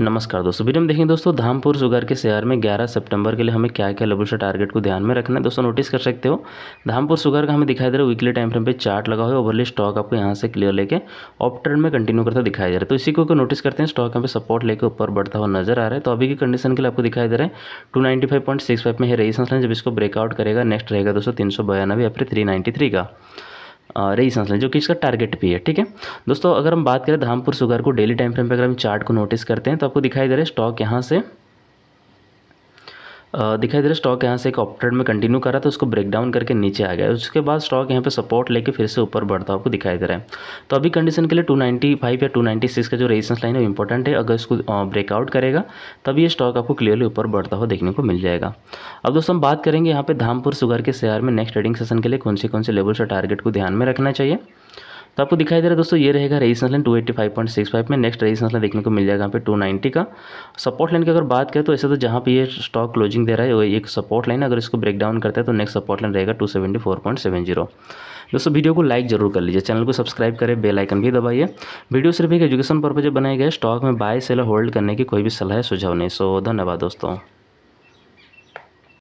नमस्कार दोस्तों वीडियो में देखेंगे दोस्तों धामपुर सुगर के शेयर में 11 सितंबर के लिए हमें क्या क्या लेवल से टारगेट को ध्यान में रखना है दोस्तों नोटिस कर सकते हो धामपुर सुगर का हमें दिखाई दे रहा है वीकली टाइम फ्रेम पे चार्ट लगा हुआ है ओवरली स्टॉक आपको यहाँ से क्लियर लेके ऑप ट्रेंड में कंटिन्यू करता दिखाई दे रहा है तो इसी को नोटिस करते हैं स्टॉक यहाँ पे सपोर्ट लेकर ऊपर बढ़ता हुआ नजर आ रहा है तो अभी की कंडीशन के लिए आपको दिखाई दे रहा है टू में है रेजिस्टेंस जब इसको ब्रेकआउट करेगा नेक्स्ट रहेगा दोस्तों तीन या फिर थ्री का रेजिस्टेंस लाइन जो कि इसका टारगेट भी है ठीक है दोस्तों अगर हम बात करें धामपुर सुगर को डेली टाइम फ्रेम पर अगर हम चार्ट को नोटिस करते हैं तो आपको दिखाई दे रहा है स्टॉक यहाँ से दिखाई दे रहा स्टॉक यहाँ से एक ऑप्ट्रेड में कंटिन्यू कर रहा था उसको ब्रेक डाउन करके नीचे आ गया उसके बाद स्टॉक यहाँ पे सपोर्ट लेके फिर से ऊपर बढ़ता आपको दिखाई दे रहा है तो अभी कंडीशन के लिए 295 या 296 का जो रेजिस्टेंस लाइन है वो इंपॉर्टेंट है अगर इसको ब्रेकआउट करेगा तभी ये स्टॉक आपको क्लियरली ऊपर बढ़ता हुआ देखने को मिल जाएगा अब दोस्तों हम बात करेंगे यहाँ पर धामपुर सुगर के शेयर में नेक्स्ट ट्रेडिंग सेशन के लिए कौन से कौन से लेवल्स और टारगेट को ध्यान में रखना चाहिए तो आपको दिखाई दे रहा है दोस्तों ये रहेगा रेजिस्टेंस लाइन 285.65 में नेक्स्ट रेजिस्टेंस लाइन देखने को मिल जाएगा यहाँ पे 290 का सपोर्ट लाइन की अगर बात करें तो ऐसे तो जहाँ पे ये स्टॉक क्लोजिंग दे रहा है वो एक सपोर्ट लाइन अगर इसको ब्रेक डाउन करता है तो नेक्स्ट सपोर्ट लाइन रहेगा जीरो दोस्तों वीडियो को लाइक जरूर कर लीजिए चैनल को सब्सक्राइब करें बेल आइकन भी दबाइए वीडियो सिर्फ एक एजुकेशन पर्पज बनाए गए स्टॉक में बाय सेल होल्ड करने की कोई भी सलाह सुझाव नहीं सो धन्यवाद दोस्तों